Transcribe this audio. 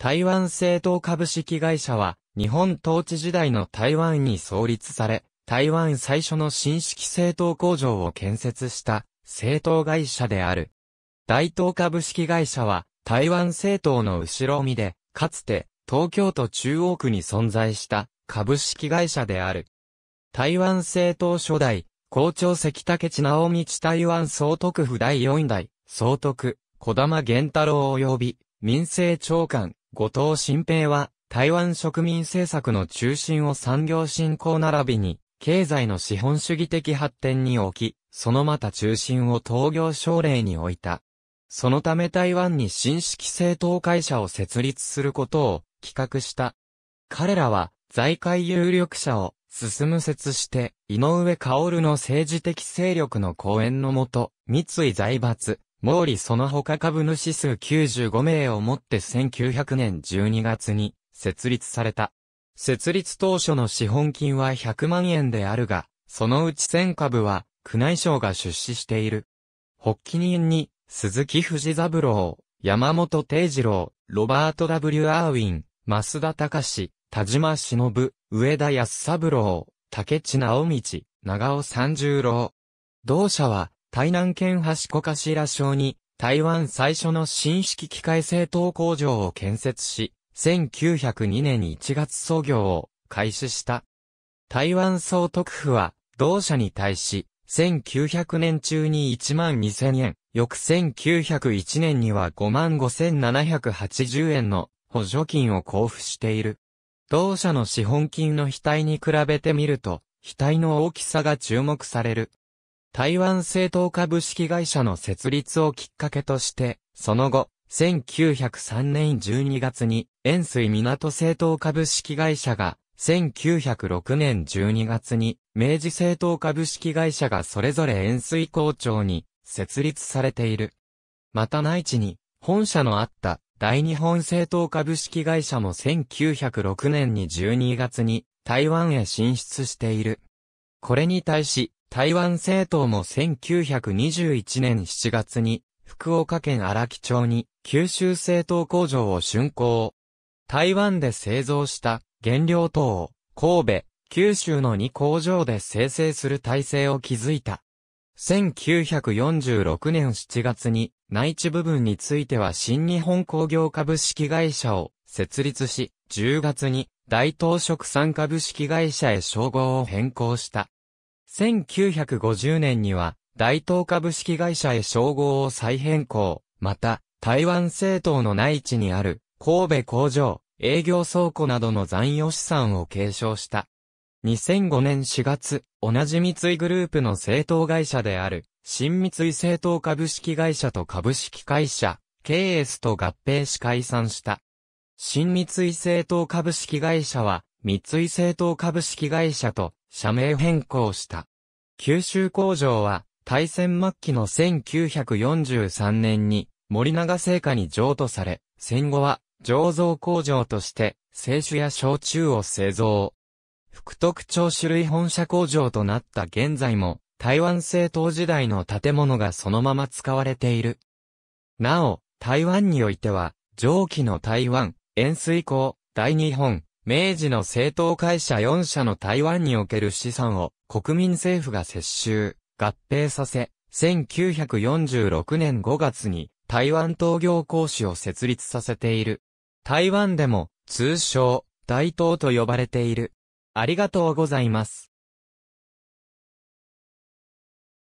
台湾政党株式会社は、日本統治時代の台湾に創立され、台湾最初の新式政党工場を建設した政党会社である。大東株式会社は、台湾政党の後ろ身で、かつて東京都中央区に存在した株式会社である。台湾政党初代、校長関武地直道台湾総督府第4代、総督、小玉玄太郎及び民政長官、後藤新平は、台湾植民政策の中心を産業振興並びに、経済の資本主義的発展に置き、そのまた中心を東業省令に置いた。そのため台湾に新式政党会社を設立することを企画した。彼らは、財界有力者を進む説して、井上薫の政治的勢力の講演のもと、三井財閥、毛利その他株主数95名をもって1900年12月に設立された。設立当初の資本金は100万円であるが、そのうち1000株は宮内省が出資している。発起人に鈴木藤三郎、山本定次郎、ロバート W. アーウィン、増田隆、田島忍、上田康三郎、竹地直道、長尾三十郎。同社は、台南県橋小頭省に、台湾最初の新式機械製糖工場を建設し、1902年1月創業を開始した。台湾総督府は、同社に対し、1900年中に1万2000円、翌1901年には5万5780円の補助金を交付している。同社の資本金の額に比べてみると、額の大きさが注目される。台湾政党株式会社の設立をきっかけとして、その後、1903年12月に、塩水港政党株式会社が、1906年12月に、明治政党株式会社がそれぞれ塩水校長に設立されている。また内地に、本社のあった大日本政党株式会社も1906年に12月に台湾へ進出している。これに対し、台湾政党も1921年7月に、福岡県荒木町に九州製糖工場を竣工。台湾で製造した原料等を神戸、九州の2工場で生成する体制を築いた。1946年7月に内地部分については新日本工業株式会社を設立し、10月に大東食産株式会社へ称号を変更した。1950年には、大東株式会社へ称号を再変更。また、台湾政党の内地にある、神戸工場、営業倉庫などの残余資産を継承した。2005年4月、同じ三井グループの政党会社である、新三井政党株式会社と株式会社、KS と合併し解散した。新三井政党株式会社は、三井製糖株式会社と社名変更した。九州工場は、大戦末期の1943年に森永製菓に譲渡され、戦後は醸造工場として清酒や焼酎を製造。副特徴種類本社工場となった現在も台湾製糖時代の建物がそのまま使われている。なお、台湾においては、上記の台湾、塩水港、大日本、明治の政党会社4社の台湾における資産を国民政府が接収、合併させ、1946年5月に台湾東業公司を設立させている。台湾でも通称、大東と呼ばれている。ありがとうございます。